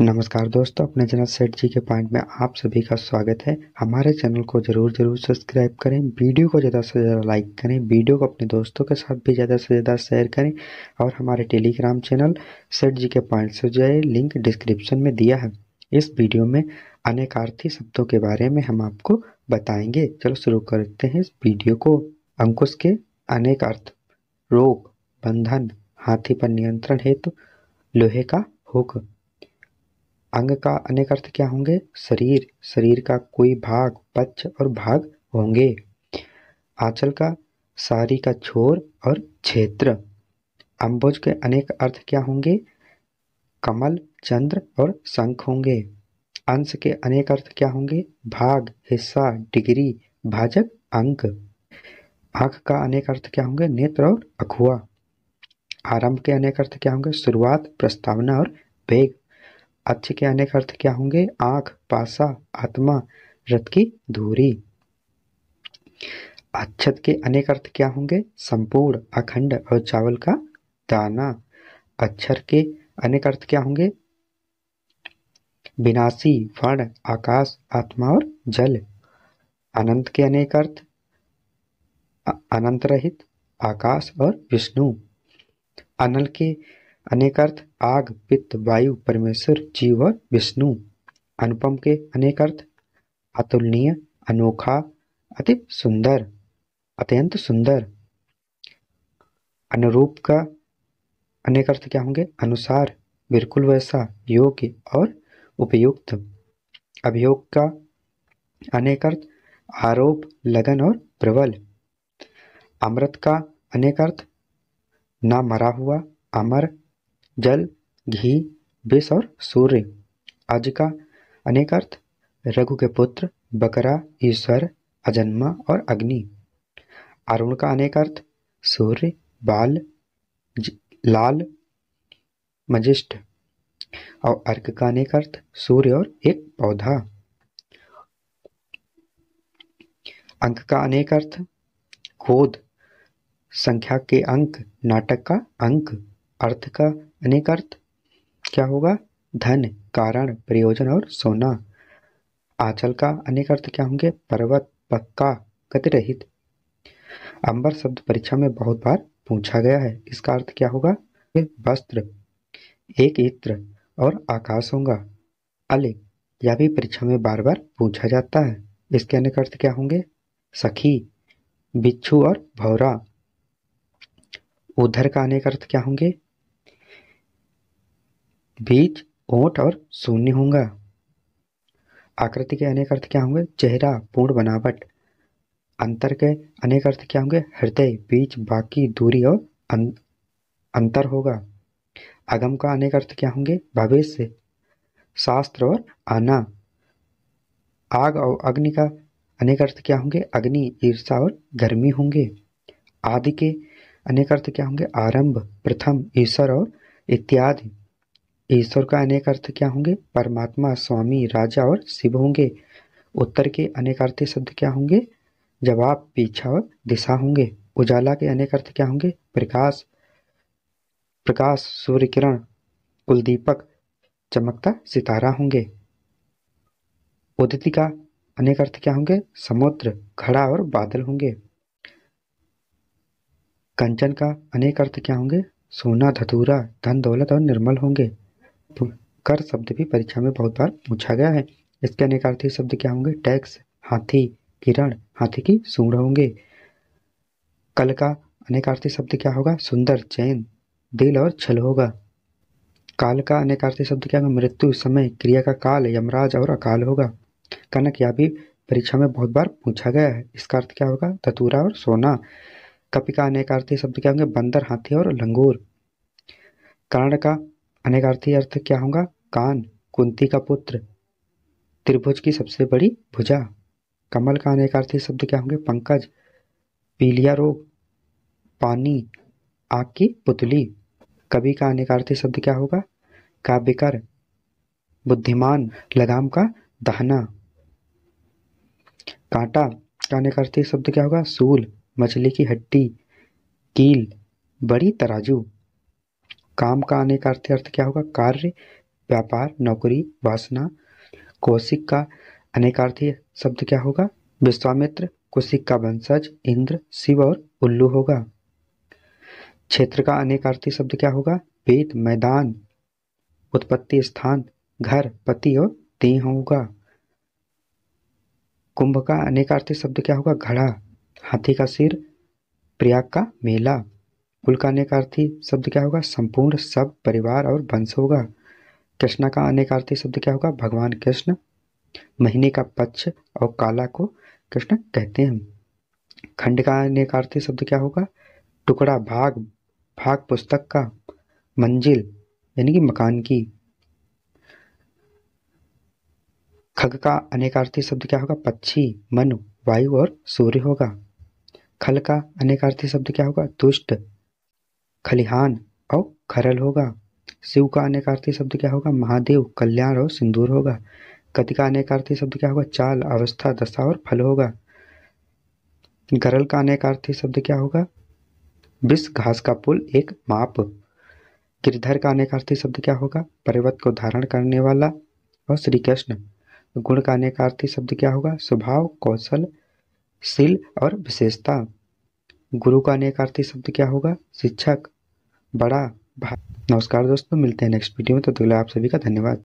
नमस्कार दोस्तों अपने चैनल सेठ जी के पॉइंट में आप सभी का स्वागत है हमारे चैनल को जरूर जरूर सब्सक्राइब करें वीडियो को ज़्यादा से ज़्यादा लाइक करें वीडियो को अपने दोस्तों के साथ भी ज़्यादा से ज़्यादा शेयर करें और हमारे टेलीग्राम चैनल सेठ जी के पॉइंट से जो है लिंक डिस्क्रिप्शन में दिया है इस वीडियो में अनेकार्थी शब्दों के बारे में हम आपको बताएंगे चलो शुरू करते हैं इस वीडियो को अंकुश के अनेक अर्थ रोग बंधन हाथी पर नियंत्रण हेतु लोहे का हुक अंग का अनेक अर्थ क्या होंगे शरीर शरीर का कोई भाग पक्ष और भाग होंगे आंचल का सारी का छोर और क्षेत्र अंबुज के अनेक अर्थ क्या होंगे कमल चंद्र और शंख होंगे अंश के अनेक अर्थ क्या होंगे भाग हिस्सा डिग्री भाजक अंक आंख का अनेक अर्थ क्या होंगे नेत्र और अखुआ आरंभ के अनेक अर्थ क्या होंगे शुरुआत प्रस्तावना और वेग अच्छे के अनेक अर्थ क्या होंगे आंख पासा आत्मा रथ की धूरी अच्छत के अनेक अर्थ क्या होंगे संपूर्ण अखंड और चावल का दाना अक्षर के अनेक अर्थ क्या होंगे विनाशी फण आकाश आत्मा और जल अनंत के अनेक अर्थ अनंत रहित आकाश और विष्णु अनल के अनेक अर्थ आग पित्त वायु परमेश्वर जीव और विष्णु अनुपम के अनेक अर्थ अतुलनीय अनोखा अति सुंदर अत्यंत सुंदर अनुरूप का अनेक अर्थ क्या होंगे अनुसार बिल्कुल वैसा योग्य और उपयुक्त अभियोग का अनेक अर्थ आरोप लगन और प्रबल अमृत का अनेक अर्थ ना मरा हुआ अमर जल घी विष और सूर्य आज का अनेक अर्थ रघु के पुत्र बकरा ईश्वर अजन्मा और अग्नि अरुण का अनेक अर्थ सूर्य बाल लाल मजिष्ट और अर्क का अनेक अर्थ सूर्य और एक पौधा अंक का अनेक अर्थ खोद संख्या के अंक नाटक का अंक अर्थ का अनेक अर्थ क्या होगा धन कारण प्रयोजन और सोना आंचल का अनेक अर्थ क्या होंगे पर्वत पक्का गति रहित अंबर शब्द परीक्षा में बहुत बार पूछा गया है इसका अर्थ क्या होगा वस्त्र एक इत्र और आकाश होगा अले यह भी परीक्षा में बार बार पूछा जाता है इसके अनेक अर्थ क्या होंगे सखी बिच्छू और भौरा उधर का अनेक अर्थ क्या होंगे बीच ओट और शून्य होंगे आकृति के अनेक अर्थ क्या होंगे चेहरा पूर्ण बनावट अंतर के अनेक अर्थ क्या होंगे हृदय बीच बाकी दूरी और अं-, अंतर होगा अगम का अनेक अर्थ क्या होंगे भविष्य शास्त्र और आना आग और अग्नि का अनेक अर्थ क्या होंगे अग्नि ईर्षा और गर्मी होंगे आदि के अनेक अर्थ क्या होंगे आरंभ प्रथम ईश्वर और इत्यादि ईश्वर का अनेक अर्थ क्या होंगे परमात्मा स्वामी राजा और शिव होंगे उत्तर के अनेक अर्थ शब्द क्या होंगे जवाब पीछा और दिशा होंगे उजाला के अनेक अर्थ क्या होंगे प्रकाश प्रकाश सूर्य किरण कुलदीपक चमकता सितारा होंगे उदिति का अनेक अर्थ क्या होंगे समुद्र खड़ा और बादल होंगे कंचन का अनेक अर्थ क्या होंगे सोना धतूरा धन दौलत और निर्मल होंगे तो कर शब्द भी परीक्षा में बहुत बार पूछा गया है इसके अनेकार्थी शब्द क्या होंगे टैक्स हाथी किरण हाथी की सूढ़ होंगे कल का अनेकार्थी शब्द क्या होगा सुंदर चैन दिल और छल होगा काल का अनेकार्थी शब्द क्या होगा मृत्यु समय क्रिया का काल यमराज और अकाल होगा कनक यह भी परीक्षा में बहुत बार पूछा गया है इसका अर्थ क्या होगा धतूरा और सोना कपि का अनेकार्थी शब्द क्या होंगे बंदर हाथी और लंगूर कर्ण का अनेकार्थी अर्थ क्या होगा कान कुंती का पुत्र त्रिभुज की सबसे बड़ी भुजा कमल का अनेकार्थी शब्द क्या होंगे पंकज पीलिया रोग पानी आग की पुतली कवि का अनेकार्थी शब्द क्या होगा काव्यकर बुद्धिमान लगाम का दहना कांटा का अनेकार्थी शब्द क्या होगा सूल मछली की हड्डी कील बड़ी तराजू काम का आने का अर्थ अर्थ क्या होगा कार्य व्यापार नौकरी वासना कौशिक का अनेकार्थी शब्द क्या होगा विश्वामित्र कौशिक का वंशज इंद्र शिव और उल्लू होगा क्षेत्र का अनेकार्थी शब्द क्या होगा वेद मैदान उत्पत्ति स्थान घर पति और देह होगा कुंभ का अनेकार्थी शब्द क्या होगा घड़ा हाथी का सिर प्रयाग का मेला कुल का अनेकार्थी शब्द क्या होगा संपूर्ण सब परिवार और वंश होगा कृष्णा का अनेकार्थी शब्द क्या होगा भगवान कृष्ण महीने का पक्ष और काला को कृष्ण कहते हैं खंड का अनेकार्थी शब्द क्या होगा टुकड़ा भाग भाग पुस्तक का मंजिल यानी कि मकान की खग का अनेकार्थी शब्द क्या होगा पक्षी मन वायु और सूर्य होगा खल का अनेकार्थी शब्द क्या होगा दुष्ट खलिहान और खरल होगा शिव का अनेकार्थी शब्द क्या होगा महादेव कल्याण और सिंदूर होगा कति का अनेकार्थी शब्द क्या होगा चाल अवस्था दशा और फल होगा गरल का अनेकार्थी शब्द क्या होगा विष घास का पुल एक माप गिरधर का अनेकार्थी शब्द क्या होगा पर्वत को धारण करने वाला और श्री कृष्ण गुण का अनेकार्थी शब्द क्या होगा स्वभाव कौशल शील और विशेषता गुरु का अनेकार्थी शब्द क्या होगा शिक्षक बड़ा भा नमस्कार दोस्तों मिलते हैं नेक्स्ट वीडियो में तो तक आप सभी का धन्यवाद